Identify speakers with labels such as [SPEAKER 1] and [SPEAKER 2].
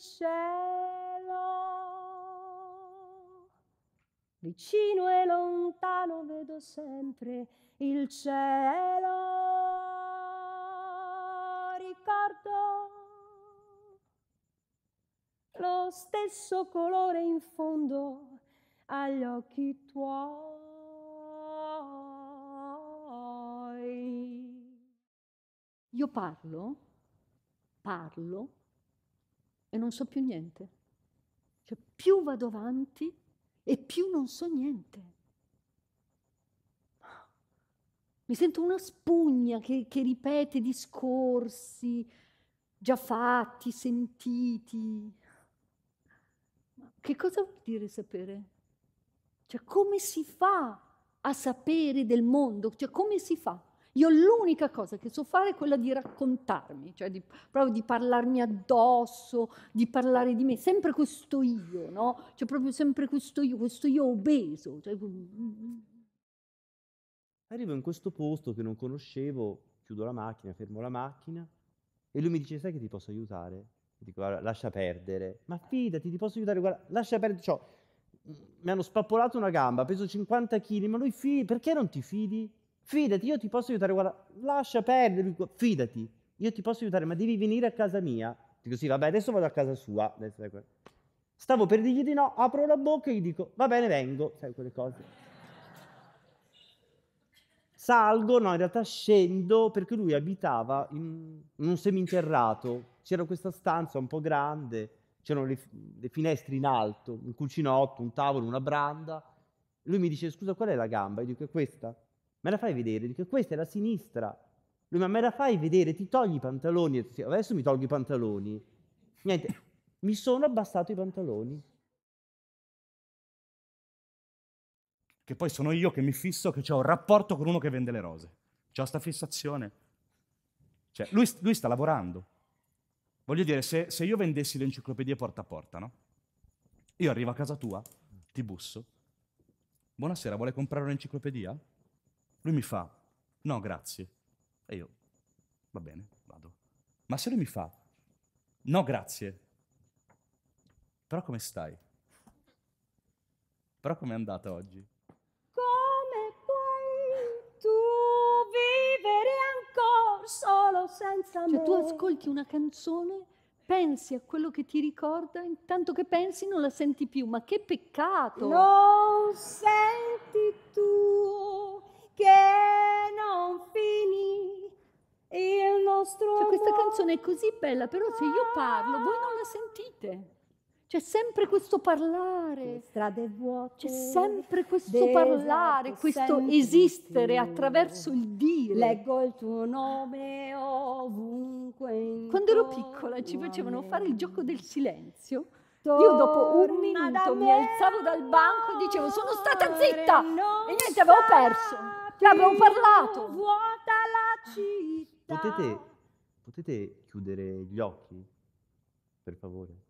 [SPEAKER 1] cielo. Vicino e lontano vedo sempre il cielo. Ricordo lo stesso colore in fondo agli occhi tuoi. Io parlo, parlo e non so più niente. Cioè, più vado avanti e più non so niente. Mi sento una spugna che, che ripete discorsi già fatti, sentiti. Che cosa vuol dire sapere? Cioè, come si fa a sapere del mondo? Cioè, come si fa? Io l'unica cosa che so fare è quella di raccontarmi, cioè di, proprio di parlarmi addosso, di parlare di me, sempre questo io, no? Cioè proprio sempre questo io, questo io obeso. Cioè... Mm.
[SPEAKER 2] Arrivo in questo posto che non conoscevo, chiudo la macchina, fermo la macchina e lui mi dice sai che ti posso aiutare? E dico guarda, lascia perdere, ma fidati ti posso aiutare, guarda, lascia perdere, cioè, mi hanno spappolato una gamba, peso 50 kg, ma lui fidi, perché non ti fidi? fidati, io ti posso aiutare, guarda, lascia perdere, fidati, io ti posso aiutare, ma devi venire a casa mia. Dico sì, vabbè, adesso vado a casa sua. Stavo per dirgli di no, apro la bocca e gli dico, va bene, vengo, sai quelle cose. Salgo, no, in realtà scendo perché lui abitava in, un seminterrato, c'era questa stanza un po' grande, c'erano le, le, finestre in alto, un cucinotto, un tavolo, una branda. Lui mi dice, scusa, qual è la gamba? Io dico, è questa me la fai vedere? Dico, questa è la sinistra. Lui, ma me la fai vedere? Ti togli i pantaloni? Adesso mi tolgo i pantaloni. Niente, mi sono abbassato i pantaloni. Che poi sono io che mi fisso che ho un rapporto con uno che vende le rose. C'ho sta fissazione. Cioè, lui, lui sta lavorando. Voglio dire, se, se io vendessi le enciclopedie porta a porta, no? Io arrivo a casa tua, ti busso. Buonasera, vuole comprare un'enciclopedia? Lui mi fa, no grazie. E io, va bene, vado. Ma se lui mi fa, no grazie, però come stai? Però com'è andata oggi?
[SPEAKER 1] Come puoi tu vivere ancora solo senza cioè, me? Cioè tu ascolti una canzone, pensi a quello che ti ricorda, intanto che pensi non la senti più, ma che peccato! Non canzone è così bella, però se io parlo voi non la sentite. C'è sempre questo parlare. Le Strade vuote. C'è sempre questo parlare, questo esistere attraverso il dire. Leggo il tuo nome ovunque. Quando ero piccola ci facevano fare il gioco del silenzio. Io dopo un minuto mi alzavo dal banco e dicevo sono stata zitta e niente avevo perso. Ti cioè, avevo parlato. Vuota la città. Potete
[SPEAKER 2] potete chiudere gli occhi, per favore?